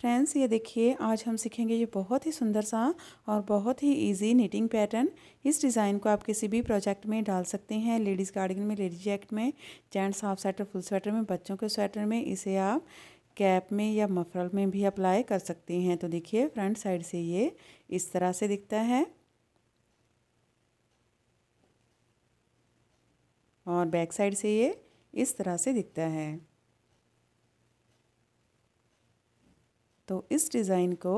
friends ये देखिए आज हम सीखेंगे ये बहुत ही सुंदर सा और बहुत ही इजी निटिंग पैटर्न इस डिज़ाइन को आप किसी भी प्रोजेक्ट में डाल सकते हैं लेडीज़ गार्डन में लेडीज जैकेट में gents half sweater full sweater में बच्चों के स्वेटर में इसे आप कैप में या मफरल में भी अप्लाई कर सकते हैं तो देखिए फ्रंट साइड से ये इस तरह से दिखता है और बैक साइड से ये इस तरह से दिखता है तो इस डिज़ाइन को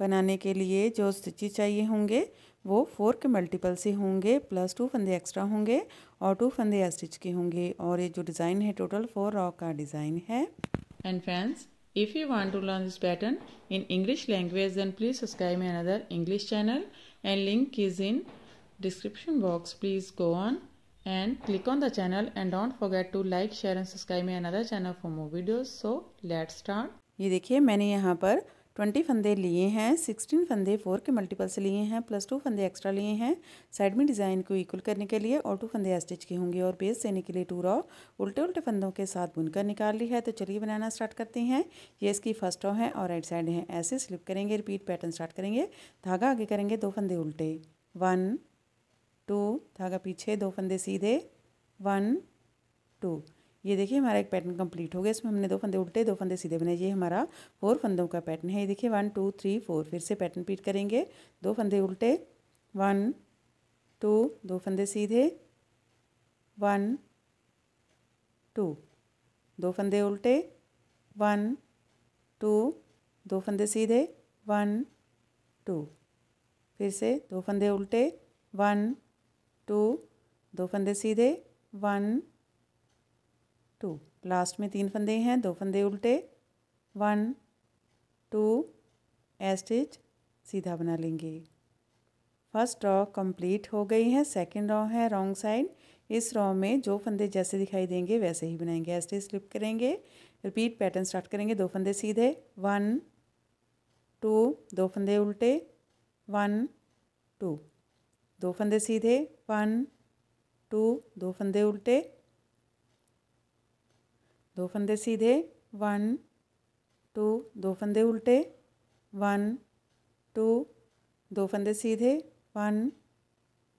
बनाने के लिए जो स्टिचेज चाहिए होंगे वो फोर के मल्टीपल से होंगे प्लस टू फंदे एक्स्ट्रा होंगे और टू फंदे स्टिच के होंगे और ये जो डिज़ाइन है टोटल फोर रॉ का डिज़ाइन है and friends if you want to learn this pattern in English language then please subscribe my another English channel and link is in description box please go on and click on the channel and don't forget to like share and subscribe my another channel for more videos so let start ये देखिए मैंने यहाँ पर twenty फंदे लिए हैं sixteen फंदे four के मल्टीपल से लिए हैं प्लस टू फंदे एक्स्ट्रा लिए हैं साइड में डिज़ाइन को इक्वल करने के लिए और टू फंदे स्टिच के होंगे और बेस देने के लिए टू रॉ उल्टे उल्टे फंदों के साथ बुनकर निकाल ली है तो चलिए बनाना स्टार्ट करते हैं ये इसकी फर्स्ट रॉ है और राइट साइड है ऐसे स्लिप करेंगे रिपीट पैटर्न स्टार्ट करेंगे धागा आगे करेंगे दो फंदे उल्टे वन टू धागा पीछे दो फंदे सीधे वन टू ये देखिए हमारा एक पैटर्न कंप्लीट हो गया इसमें हमने दो फंदे उल्टे दो फंदे सीधे बनाए ये हमारा फोर फंदों का पैटर्न है ये देखिए वन टू थ्री फोर फिर से पैटर्न रिपीट करेंगे दो फंदे उल्टे वन टू दो फंदे सीधे वन टू दो फंदे उल्टे वन टू दो फंदे सीधे वन टू फिर से दो फंदे उल्टे वन टू दो फंदे सीधे वन टू लास्ट में तीन फंदे हैं दो फंदे उल्टे वन टू एस्टिच सीधा बना लेंगे फर्स्ट रॉ कंप्लीट हो गई है सेकंड रॉ है रॉन्ग साइड इस रॉ में जो फंदे जैसे दिखाई देंगे वैसे ही बनाएंगे एस्टिच स्लिप करेंगे रिपीट पैटर्न स्टार्ट करेंगे दो फंदे सीधे वन टू दो फंदे उल्टे वन टू दो फंदे सीधे वन टू दो फंदे उल्टे दो फंदे सीधे वन टू दो फंदे उल्टे वन टू दो फंदे सीधे वन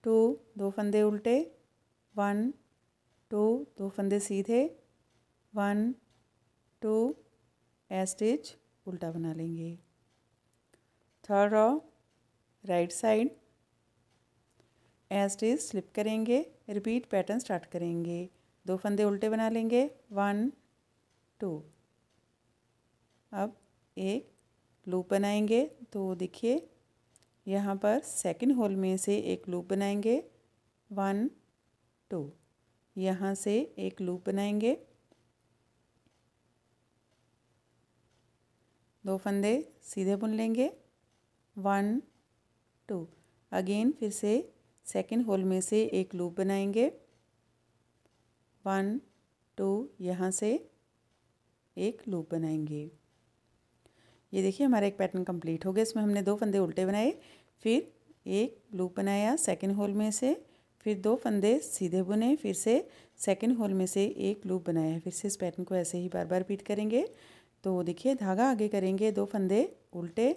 टू दो फंदे उल्टे वन टू दो फंदे सीधे वन टू ए स्टिच उल्टा बना लेंगे third row right side a stitch slip करेंगे रिपीट पैटर्न स्टार्ट करेंगे दो फंदे उल्टे बना लेंगे वन टू अब एक लूप बनाएंगे तो देखिए यहाँ पर सेकंड होल में से एक लूप बनाएंगे वन टू यहाँ से एक लूप बनाएंगे दो फंदे सीधे बुन लेंगे वन टू अगेन फिर से सेकंड होल में से एक लूप बनाएंगे वन टू यहाँ से एक लूप बनाएंगे ये देखिए हमारा एक पैटर्न कंप्लीट हो गया इसमें हमने दो फंदे उल्टे बनाए फिर एक लूप बनाया सेकंड होल में से फिर दो फंदे सीधे बुने फिर से सेकंड होल में से एक लूप बनाया फिर से इस पैटर्न को ऐसे ही बार बार रिपीट करेंगे तो देखिए धागा आगे करेंगे दो फंदे उल्टे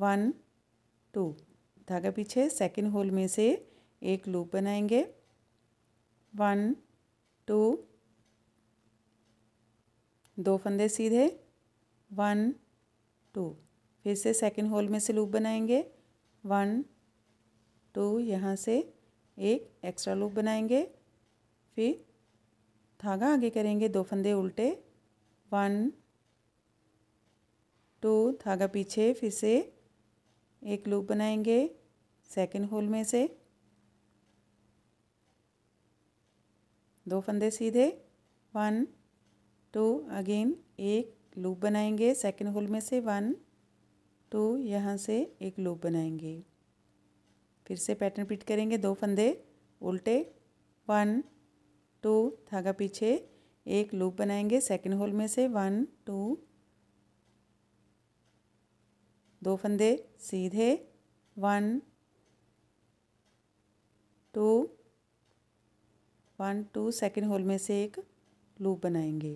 वन टू धागा पीछे सेकेंड होल में से एक लूप बनाएंगे वन टू दो फंदे सीधे वन टू फिर से सेकंड होल में से लूप बनाएंगे वन टू यहाँ से एक एक्स्ट्रा लूप बनाएंगे फिर धागा आगे करेंगे दो फंदे उल्टे वन टू धागा पीछे फिर से एक लूप बनाएंगे सेकंड होल में से दो फंदे सीधे वन तो अगेन एक लूप बनाएंगे सेकेंड होल में से वन टू तो यहाँ से एक लूप बनाएंगे फिर से पैटर्न रिपीट करेंगे दो फंदे उल्टे वन टू धागा पीछे एक लूप बनाएंगे सेकेंड होल में से वन टू दो फंदे सीधे one two one two second hole में से एक लूप बनाएंगे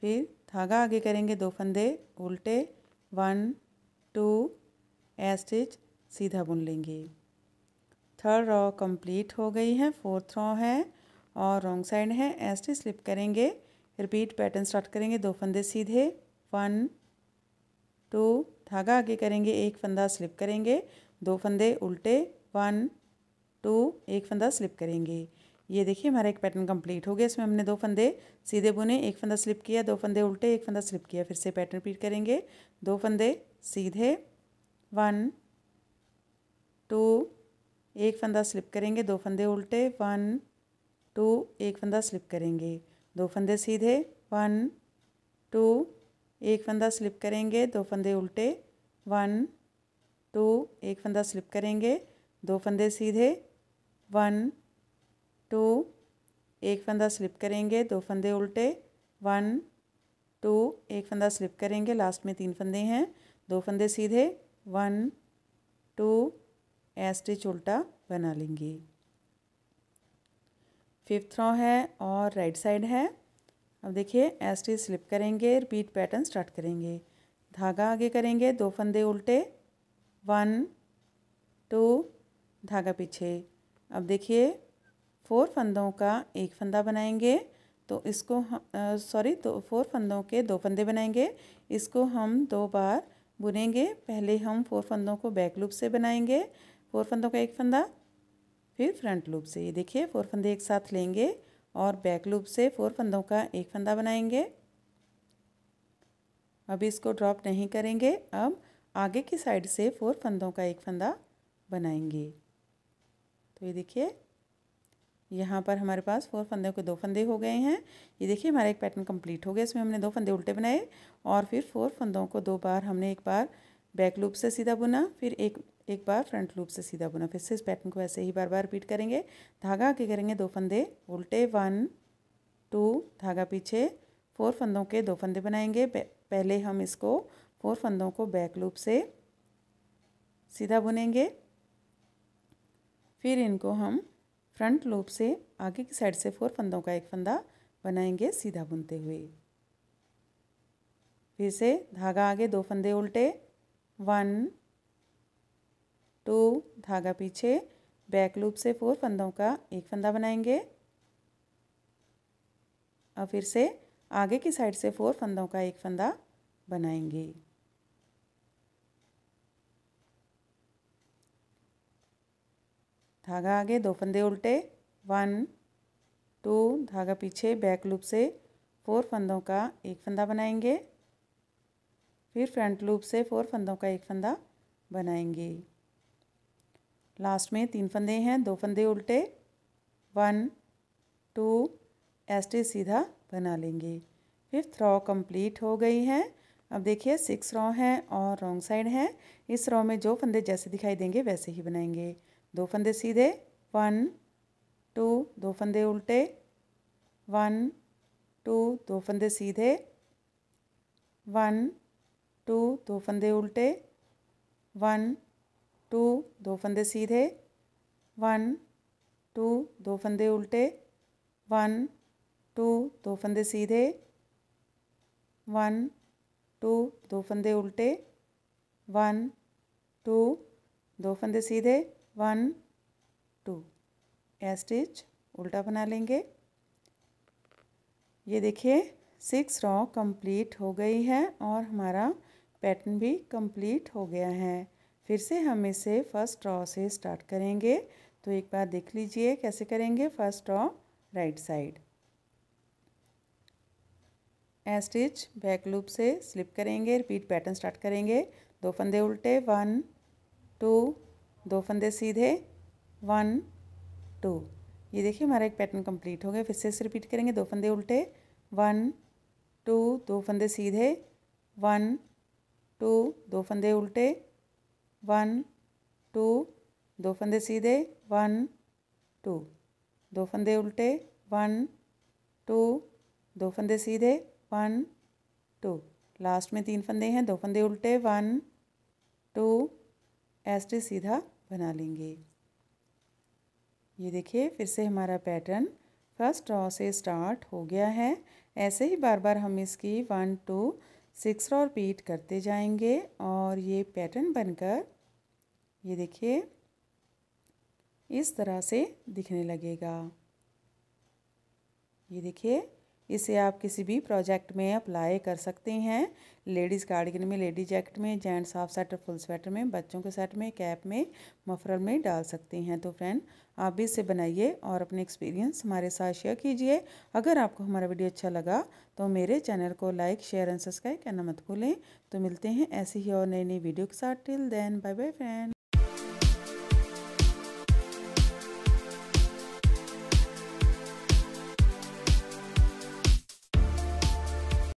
फिर धागा आगे करेंगे दो फंदे उल्टे वन टू ए स्टिच सीधा बुन लेंगे थर्ड रॉ कंप्लीट हो गई है फोर्थ रॉ है और रॉन्ग साइड है ए स्टिच स्लिप करेंगे रिपीट पैटर्न स्टार्ट करेंगे दो फंदे सीधे वन टू धागा आगे करेंगे एक फंदा स्लिप करेंगे दो फंदे उल्टे वन टू एक फंदा स्लिप करेंगे ये देखिए हमारा एक पैटर्न कंप्लीट हो गया इसमें हमने दो फंदे सीधे बुने एक फंदा स्लिप किया दो फंदे उल्टे एक फंदा स्लिप किया फिर से पैटर्न रिपीट करेंगे दो फंदे सीधे वन टू एक फंदा स्लिप करेंगे दो फंदे उल्टे वन टू एक फंदा स्लिप करेंगे दो फंदे सीधे वन टू एक फंदा स्लिप करेंगे दो फंदे उल्टे वन टू एक फंदा स्लिप करेंगे दो फंदे सीधे वन एक फंदा स्लिप करेंगे दो फंदे उल्टे वन टू एक फंदा स्लिप करेंगे लास्ट में तीन फंदे हैं दो फंदे सीधे वन टू स्टिच उल्टा बना लेंगे फिफ्थ रॉ है और राइट साइड है अब देखिए स्टिच स्लिप करेंगे रिपीट पैटर्न स्टार्ट करेंगे धागा आगे करेंगे दो फंदे उल्टे वन टू धागा पीछे अब देखिए फोर फंदों का एक फंदा बनाएंगे तो इसको सॉरी दो तो फोर फंदों के दो फंदे बनाएंगे इसको हम दो बार बुनेंगे पहले हम फोर फंदों को बैक लूप से बनाएंगे फोर फंदों का एक फंदा फिर फ्रंट लूप से ये देखिए फोर फंदे एक साथ लेंगे और बैक लूप से फोर फंदों का एक फंदा बनाएंगे अभी इसको ड्रॉप नहीं करेंगे अब आगे की साइड से फोर फंदों का एक फंदा बनाएंगे तो ये देखिए यहाँ पर हमारे पास फोर फंदों के दो फंदे हो गए हैं ये देखिए हमारा एक पैटर्न कंप्लीट हो गया इसमें हमने दो फंदे उल्टे बनाए और फिर फोर फंदों को दो बार हमने एक बार बैक लूप से सीधा बुना फिर एक एक बार फ्रंट लूप से सीधा बुना फिर से इस पैटर्न को ऐसे ही बार बार रिपीट करेंगे धागा के करेंगे दो फंदे उल्टे वन टू धागा पीछे फोर फंदों के दो फंदे बनाएंगे पहले हम इसको फोर फंदों को बैक लूप से सीधा बुनेंगे फिर इनको हम फ्रंट लूप से आगे की साइड से फोर फंदों का एक फंदा बनाएंगे सीधा बुनते हुए फिर से धागा आगे दो फंदे उल्टे वन टू धागा पीछे बैक लूप से फोर फंदों का एक फंदा बनाएंगे और फिर से आगे की साइड से फोर फंदों का एक फंदा बनाएंगे धागा आगे दो फंदे उल्टे वन टू धागा पीछे बैक लूप से फोर फंदों का एक फंदा बनाएंगे फिर फ्रंट लूप से फोर फंदों का एक फंदा बनाएंगे लास्ट में तीन फंदे हैं दो फंदे उल्टे वन टू एस्टे सीधा बना लेंगे फिफ्थ रॉ कंप्लीट हो गई है अब देखिए सिक्स रॉ हैं और रॉन्ग साइड हैं इस रॉ में जो फंदे जैसे दिखाई देंगे वैसे ही बनाएंगे दो फंदे सीधे वन टू दो फंदे उल्टे वन टू दो फंदे सीधे वन टू दो फंदे उल्टे वन टू दो फंदे सीधे वन टू दो फंदे उल्टे वन टू दो फंदे सीधे वन टू दो फंदे उल्टे वन टू दो फंदे सीधे वन टू ए स्टिच उल्टा बना लेंगे ये देखिए सिक्स रॉ कंप्लीट हो गई है और हमारा पैटर्न भी कंप्लीट हो गया है फिर से हम इसे फर्स्ट रॉ से स्टार्ट करेंगे तो एक बार देख लीजिए कैसे करेंगे first row right side a stitch back loop से स्लिप करेंगे रिपीट पैटर्न स्टार्ट करेंगे दो फंदे उल्टे वन टू दो फंदे सीधे वन टू ये देखिए हमारा एक पैटर्न कंप्लीट हो गया फिर से इसे रिपीट करेंगे दो फंदे उल्टे वन टू दो फंदे सीधे वन टू दो फंदे उल्टे वन टू दो फंदे सीधे वन टू दो फंदे उल्टे वन टू दो फंदे सीधे वन टू लास्ट में तीन फंदे हैं दो फंदे उल्टे वन टू एस्ट्री सीधा बना लेंगे ये देखिए फिर से हमारा पैटर्न फर्स्ट रॉ से स्टार्ट हो गया है ऐसे ही बार बार हम इसकी one two six row repeat करते जाएंगे और ये पैटर्न बनकर ये देखिए इस तरह से दिखने लगेगा ये देखिए इसे आप किसी भी प्रोजेक्ट में अप्लाई कर सकते हैं लेडीज़ कार्डिगन में लेडीज जैकेट में gents half sweater full sweater में बच्चों के सेट में कैप में मफरल में डाल सकते हैं तो फ्रेंड आप भी इसे बनाइए और अपने एक्सपीरियंस हमारे साथ शेयर कीजिए अगर आपको हमारा वीडियो अच्छा लगा तो मेरे चैनल को लाइक शेयर एंड सब्सक्राइब करना मत भूलें तो मिलते हैं ऐसे ही और नई नई वीडियो के साथ till then bye bye friend